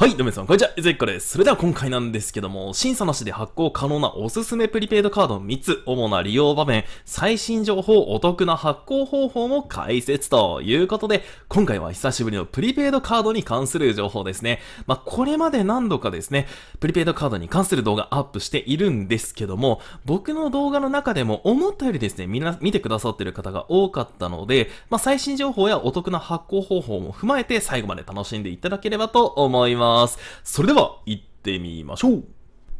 はい、どうも皆さん、こんにちは、いずっこです。それでは今回なんですけども、審査なしで発行可能なおすすめプリペイドカード3つ、主な利用場面、最新情報、お得な発行方法も解説ということで、今回は久しぶりのプリペイドカードに関する情報ですね。まあ、これまで何度かですね、プリペイドカードに関する動画アップしているんですけども、僕の動画の中でも思ったよりですね、みんな見てくださってる方が多かったので、まあ、最新情報やお得な発行方法も踏まえて最後まで楽しんでいただければと思います。ます。それでは、行ってみましょう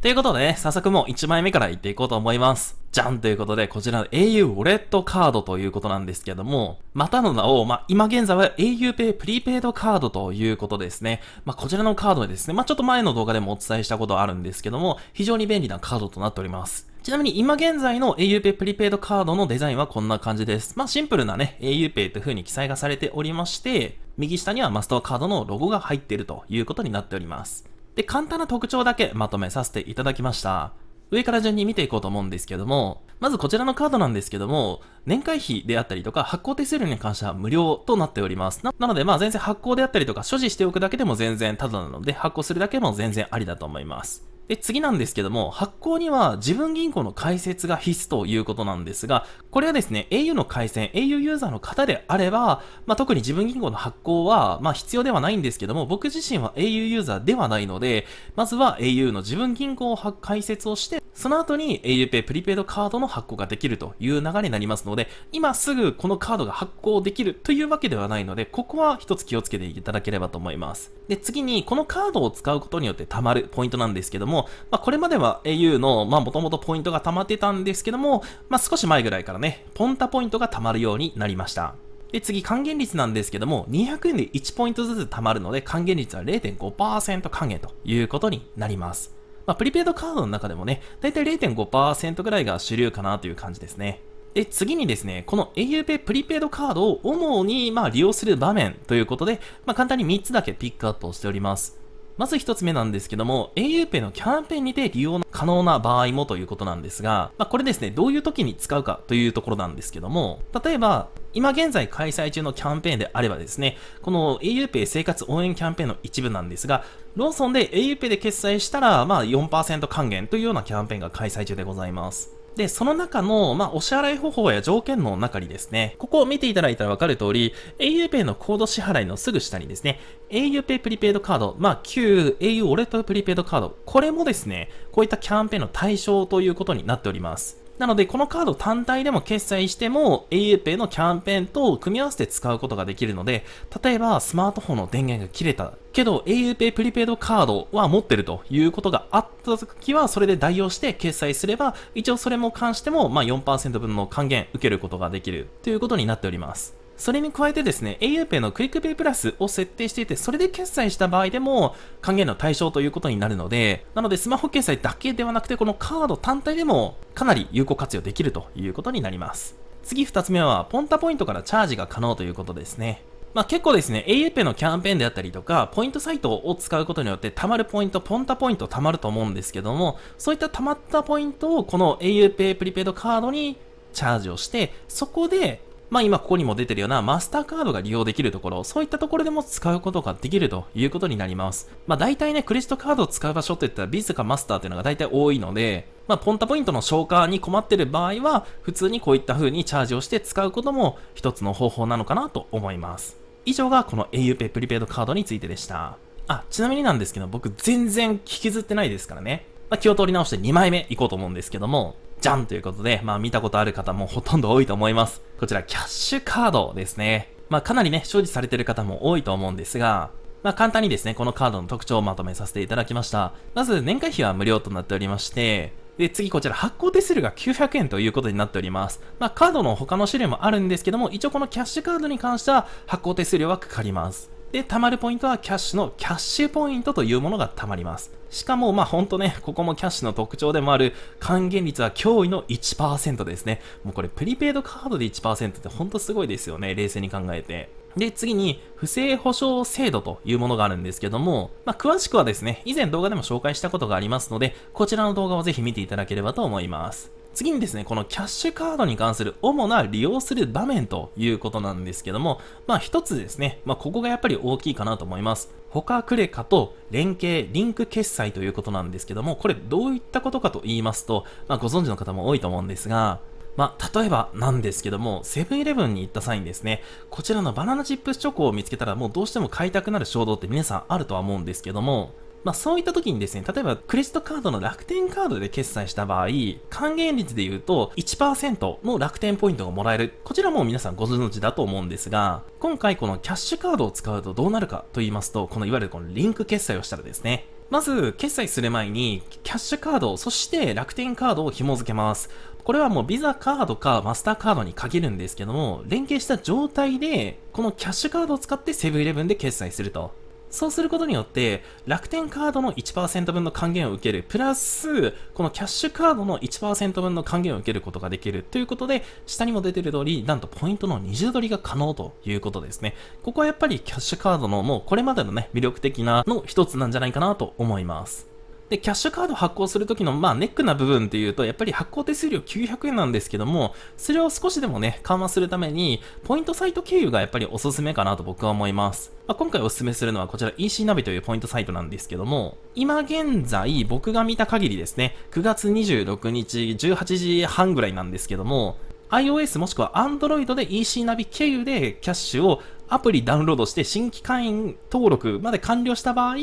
ということでね、早速もう1枚目から行っていこうと思います。じゃんということで、こちらの au ウォレットカードということなんですけども、またの名を、まあ、今現在は auPay プリペイドカードということですね。まあ、こちらのカードはですね、まあ、ちょっと前の動画でもお伝えしたことあるんですけども、非常に便利なカードとなっております。ちなみに今現在の auPay プリペイドカードのデザインはこんな感じです。まあシンプルなね、auPay という風に記載がされておりまして、右下にはマスターカードのロゴが入っているということになっております。で、簡単な特徴だけまとめさせていただきました。上から順に見ていこうと思うんですけども、まずこちらのカードなんですけども、年会費であったりとか発行手数料に関しては無料となっております。なのでまあ全然発行であったりとか所持しておくだけでも全然タダなので発行するだけも全然ありだと思います。で、次なんですけども、発行には自分銀行の開設が必須ということなんですが、これはですね、au の回線、au ユーザーの方であれば、まあ、特に自分銀行の発行は、まあ、必要ではないんですけども、僕自身は au ユーザーではないので、まずは au の自分銀行を開設をして、その後に auPay プリペイドカードの発行ができるという流れになりますので、今すぐこのカードが発行できるというわけではないので、ここは一つ気をつけていただければと思います。で、次に、このカードを使うことによって貯まるポイントなんですけども、も、まあ、これまでは au の、まあ、もともとポイントが溜まってたんですけども、まあ、少し前ぐらいからね、ポンタポイントが溜まるようになりました。で、次、還元率なんですけども、200円で1ポイントずつ貯まるので、還元率は0.5%還元ということになります。まあ、プリペイドカードの中でもね、だいたい0.5%ぐらいが主流かなという感じですね。で、次にですね、この auPay プリペイドカードを主にま利用する場面ということで、まあ、簡単に3つだけピックアップをしております。まず一つ目なんですけども、auPay のキャンペーンにて利用可能な場合もということなんですが、まあ、これですね、どういう時に使うかというところなんですけども、例えば、今現在開催中のキャンペーンであればですね、この auPay 生活応援キャンペーンの一部なんですが、ローソンで auPay で決済したら、まあ4%還元というようなキャンペーンが開催中でございます。で、その中の、まあ、お支払い方法や条件の中にですね、ここを見ていただいたらわかる通り、aupay のコード支払いのすぐ下にですね、aupay プリペイドカード、まあ、旧 au オレットプリペイドカード、これもですね、こういったキャンペーンの対象ということになっております。なので、このカード単体でも決済しても aupay のキャンペーンと組み合わせて使うことができるので、例えばスマートフォンの電源が切れたけど auPay プリペイドカードは持ってるということがあった時は、それで代用して決済すれば、一応それも関しても、ま4%分の還元受けることができるということになっております。それに加えてですね、auPay のクイックペイプラスを設定していて、それで決済した場合でも還元の対象ということになるので、なのでスマホ決済だけではなくて、このカード単体でもかなり有効活用できるということになります。次2つ目は、ポンタポイントからチャージが可能ということですね。まあ、結構ですね、auPay のキャンペーンであったりとか、ポイントサイトを使うことによって、貯まるポイント、ポンタポイント貯まると思うんですけども、そういった貯まったポイントを、この auPay プリペイドカードにチャージをして、そこで、まあ今ここにも出てるようなマスターカードが利用できるところ、そういったところでも使うことができるということになります。まあ大体ね、クレジットカードを使う場所って言ったらビズかマスターっていうのが大体多いので、まあポンタポイントの消化に困ってる場合は、普通にこういった風にチャージをして使うことも一つの方法なのかなと思います。以上がこの auPay プリペイドカードについてでした。あ、ちなみになんですけど、僕全然引きずってないですからね。まあ、気を取り直して2枚目行こうと思うんですけども、じゃんということで、まあ見たことある方もほとんど多いと思います。こちら、キャッシュカードですね。まあかなりね、所持されてる方も多いと思うんですが、まあ簡単にですね、このカードの特徴をまとめさせていただきました。まず、年会費は無料となっておりまして、で、次こちら発行手数料が900円ということになっております。まあ、カードの他の種類もあるんですけども、一応このキャッシュカードに関しては発行手数料はかかります。で、貯まるポイントはキャッシュのキャッシュポイントというものが貯まります。しかも、まあ、ほんとね、ここもキャッシュの特徴でもある、還元率は驚異の1%ですね。もうこれ、プリペイドカードで1%ってほんとすごいですよね、冷静に考えて。で、次に、不正保障制度というものがあるんですけども、まあ、詳しくはですね、以前動画でも紹介したことがありますので、こちらの動画をぜひ見ていただければと思います。次にですね、このキャッシュカードに関する主な利用する場面ということなんですけども、まあ一つですね、まあここがやっぱり大きいかなと思います。他クレカと連携、リンク決済ということなんですけども、これどういったことかと言いますと、まあご存知の方も多いと思うんですが、まあ、例えばなんですけども、セブンイレブンに行った際にですね、こちらのバナナチップスチョコを見つけたらもうどうしても買いたくなる衝動って皆さんあるとは思うんですけども、まあ、そういった時にですね、例えばクレジットカードの楽天カードで決済した場合、還元率で言うと1%の楽天ポイントがもらえる。こちらも皆さんご存知だと思うんですが、今回このキャッシュカードを使うとどうなるかと言いますと、このいわゆるこのリンク決済をしたらですね、まず、決済する前に、キャッシュカード、そして楽天カードを紐付けます。これはもうビザカードかマスターカードに限るんですけども、連携した状態で、このキャッシュカードを使ってセブンイレブンで決済すると。そうすることによって、楽天カードの1%分の還元を受ける、プラス、このキャッシュカードの1%分の還元を受けることができるということで、下にも出てる通り、なんとポイントの20取りが可能ということですね。ここはやっぱりキャッシュカードのもうこれまでのね、魅力的なの一つなんじゃないかなと思います。で、キャッシュカード発行するときの、まあ、ネックな部分っていうと、やっぱり発行手数料900円なんですけども、それを少しでもね、緩和するために、ポイントサイト経由がやっぱりおすすめかなと僕は思います。まあ、今回おすすめするのはこちら EC ナビというポイントサイトなんですけども、今現在僕が見た限りですね、9月26日18時半ぐらいなんですけども、iOS もしくは Android で EC ナビ経由でキャッシュをアプリダウンロードして新規会員登録まで完了した場合、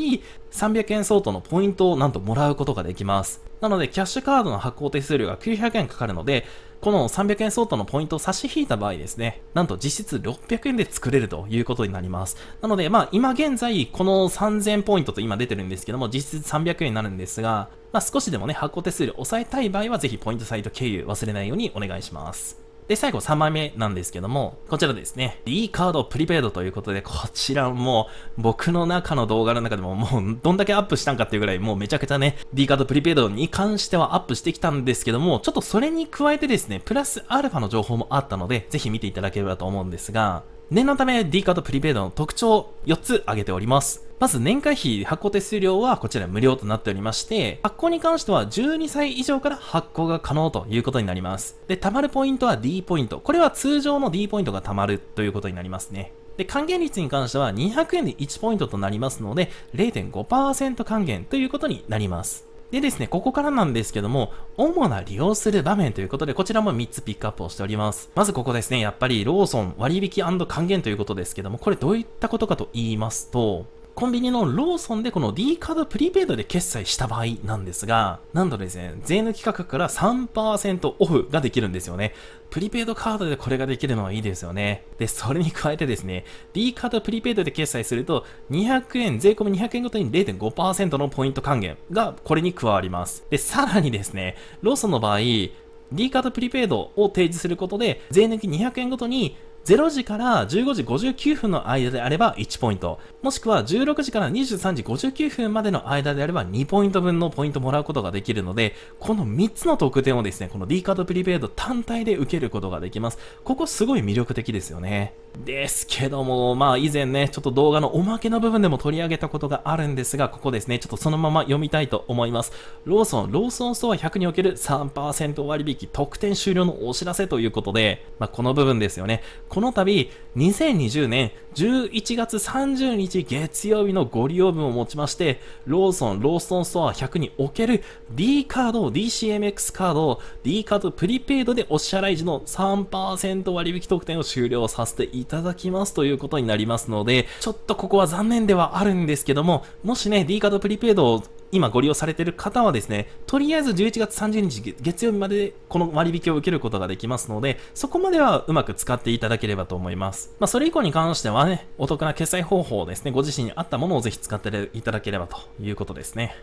300円相当のポイントをなんともらうことができます。なので、キャッシュカードの発行手数料が900円かかるので、この300円相当のポイントを差し引いた場合ですね、なんと実質600円で作れるということになります。なので、まあ今現在、この3000ポイントと今出てるんですけども、実質300円になるんですが、まあ、少しでもね、発行手数料抑えたい場合は、ぜひポイントサイト経由忘れないようにお願いします。で、最後3枚目なんですけども、こちらですね。いいカードプリペイドということで、こちらもう僕の中の動画の中でももうどんだけアップしたんかっていうぐらいもうめちゃくちゃね、D カードプリペイドに関してはアップしてきたんですけども、ちょっとそれに加えてですね、プラスアルファの情報もあったので、ぜひ見ていただければと思うんですが、念のため D カードプリペイドの特徴を4つ挙げております。まず年会費発行手数料はこちら無料となっておりまして、発行に関しては12歳以上から発行が可能ということになります。で、貯まるポイントは D ポイント。これは通常の D ポイントが貯まるということになりますね。で、還元率に関しては200円で1ポイントとなりますので、0.5%還元ということになります。でですね、ここからなんですけども、主な利用する場面ということで、こちらも3つピックアップをしております。まずここですね、やっぱりローソン割引還元ということですけども、これどういったことかと言いますと、コンビニのローソンでこの D カードプリペイドで決済した場合なんですが、なんとですね、税抜き価格から3%オフができるんですよね。プリペイドカードでこれができるのはいいですよね。で、それに加えてですね、D カードプリペイドで決済すると、200円、税込み200円ごとに0.5%のポイント還元がこれに加わります。で、さらにですね、ローソンの場合、D カードプリペイドを提示することで、税抜き200円ごとに0時から15時59分の間であれば1ポイント、もしくは16時から23時59分までの間であれば2ポイント分のポイントもらうことができるので、この3つの特典をですね、この D カードプリペイド単体で受けることができます。ここすごい魅力的ですよね。ですけども、まあ以前ね、ちょっと動画のおまけの部分でも取り上げたことがあるんですが、ここですね、ちょっとそのまま読みたいと思います。ローソン、ローソンストア100における3%割引特典終了のお知らせということで、まあこの部分ですよね。この度、2020年11月30日月曜日のご利用分をもちまして、ローソン、ローソンストア100における D カード、DCMX カード、D カードプリペイドでお支払い時の3%割引特典を終了させていただきますということになりますので、ちょっとここは残念ではあるんですけども、もしね、D カードプリペイドを今ご利用されている方はですね、とりあえず11月30日月曜日までこの割引を受けることができますので、そこまではうまく使っていただければと思います。まあ、それ以降に関してはね、お得な決済方法ですね、ご自身に合ったものをぜひ使っていただければということですね。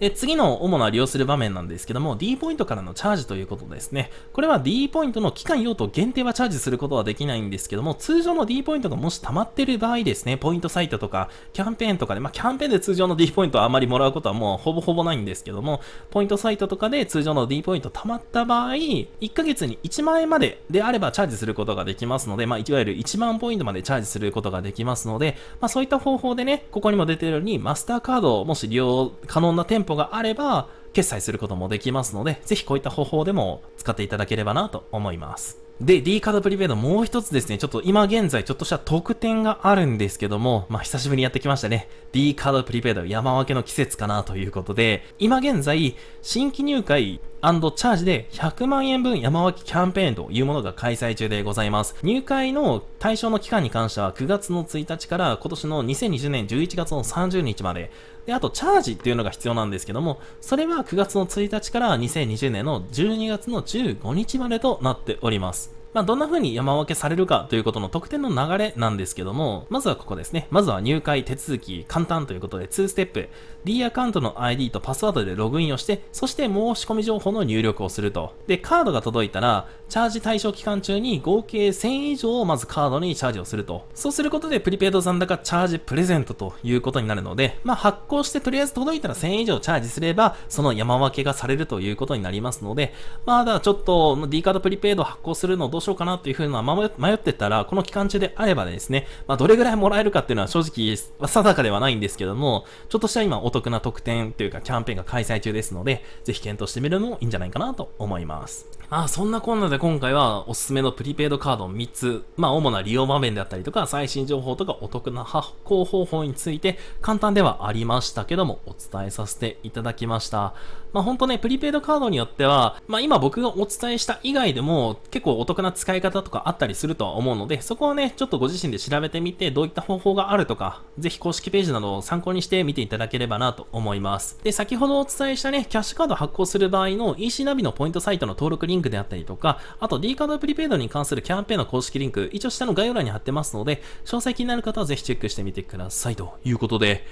で、次の主な利用する場面なんですけども、D ポイントからのチャージということですね。これは D ポイントの期間用途限定はチャージすることはできないんですけども、通常の D ポイントがもし溜まってる場合ですね、ポイントサイトとか、キャンペーンとかで、まあ、キャンペーンで通常の D ポイントはあまりもらうことはもうほぼほぼないんですけども、ポイントサイトとかで通常の D ポイント溜まった場合、1ヶ月に1万円までであればチャージすることができますので、まあ、いわゆる1万ポイントまでチャージすることができますので、まあ、そういった方法でね、ここにも出てるように、マスターカードをもし利用可能な店舗舗があれば、決済することもできますので、ぜひこういった方法でも使っていただければなと思います。で、D カードプリペイドもう一つですね、ちょっと今現在ちょっとした特典があるんですけども、まあ久しぶりにやってきましたね。D カードプリペイド山分けの季節かなということで、今現在、新規入会チャージで100万円分山脇キャンペーンというものが開催中でございます。入会の対象の期間に関しては9月の1日から今年の2020年11月の30日まで。で、あとチャージっていうのが必要なんですけども、それは9月の1日から2020年の12月の15日までとなっております。まあ、どんな風に山分けされるかということの特典の流れなんですけども、まずはここですね。まずは入会手続き簡単ということで2ステップ。D アカウントの ID とパスワードでログインをして、そして申し込み情報の入力をすると。で、カードが届いたら、チャージ対象期間中に合計1000以上をまずカードにチャージをすると。そうすることでプリペイド残高チャージプレゼントということになるので、まあ、発行してとりあえず届いたら1000以上チャージすれば、その山分けがされるということになりますので、まだちょっと D カードプリペイド発行するのをどうしようかなというふうな迷ってたら、この期間中であればですね、まあ、どれぐらいもらえるかっていうのは正直定かではないんですけども、ちょっとした今お得な特典というかキャンペーンが開催中ですので、ぜひ検討してみるのもいいんじゃないかなと思います。まあそんなこんなで今回はおすすめのプリペイドカード3つ、まあ主な利用場面であったりとか、最新情報とかお得な発行方法について、簡単ではありましたけども、お伝えさせていただきました。まあほんとね、プリペイドカードによっては、まあ今僕がお伝えした以外でも、結構お得な使い方とかあったりするとは思うので、そこはね、ちょっとご自身で調べてみて、どういった方法があるとか、ぜひ公式ページなどを参考にして見ていただければなと思います。で、先ほどお伝えしたね、キャッシュカード発行する場合の EC ナビのポイントサイトの登録リンクであったりとか、あと D カードプリペイドに関するキャンペーンの公式リンク、一応下の概要欄に貼ってますので、詳細気になる方はぜひチェックしてみてください。ということで、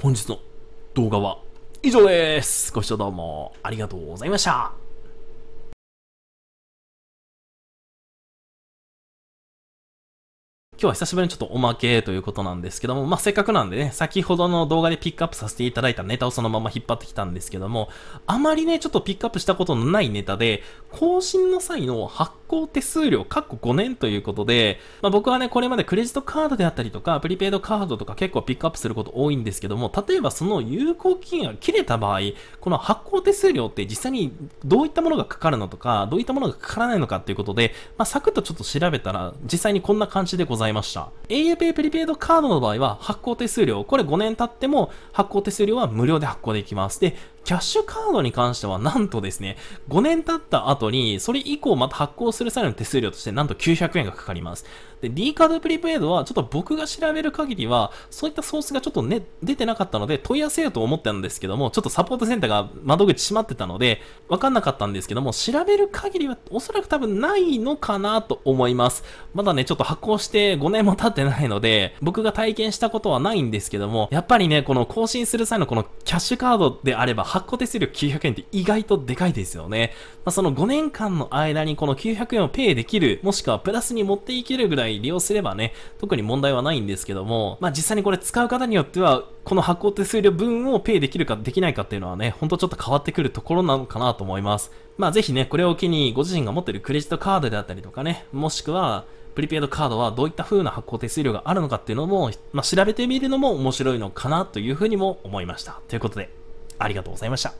本日の動画は以上です。ご視聴どうもありがとうございました。今日は久しぶりにちょっとおまけということなんですけども、まあ、せっかくなんでね、先ほどの動画でピックアップさせていただいたネタをそのまま引っ張ってきたんですけども、あまりね、ちょっとピックアップしたことのないネタで、更新の際の発行手数料、かっこ5年ということで、まあ、僕はね、これまでクレジットカードであったりとか、プリペイドカードとか結構ピックアップすること多いんですけども、例えばその有効期限が切れた場合、この発行手数料って実際にどういったものがかかるのとか、どういったものがかからないのかっていうことで、まあ、サクッとちょっと調べたら、実際にこんな感じでございました。auPay プリペイドカードの場合は、発行手数料、これ5年経っても発行手数料は無料で発行できます。で、キャッシュカードに関してはなんとですね、5年経った後に、それ以降また発行する際の手数料としてなんと900円がかかります。で、D カードプリペイドはちょっと僕が調べる限りは、そういったソースがちょっとね、出てなかったので、問い合わせようと思ったんですけども、ちょっとサポートセンターが窓口閉まってたので、わかんなかったんですけども、調べる限りはおそらく多分ないのかなと思います。まだね、ちょっと発行して5年も経ってないので、僕が体験したことはないんですけども、やっぱりね、この更新する際のこのキャッシュカードであれば発行手数料900円って意外とでかいですよね。まあ、その5年間の間にこの900円をペイできる、もしくはプラスに持っていけるぐらい利用すればね、特に問題はないんですけども、まあ、実際にこれ使う方によっては、この発行手数料分をペイできるかできないかっていうのはね、ほんとちょっと変わってくるところなのかなと思います。まあぜひね、これを機にご自身が持ってるクレジットカードであったりとかね、もしくは、プリペイドカードはどういった風な発行手数料があるのかっていうのも、まあ、調べてみるのも面白いのかなという風にも思いました。ということで、ありがとうございました。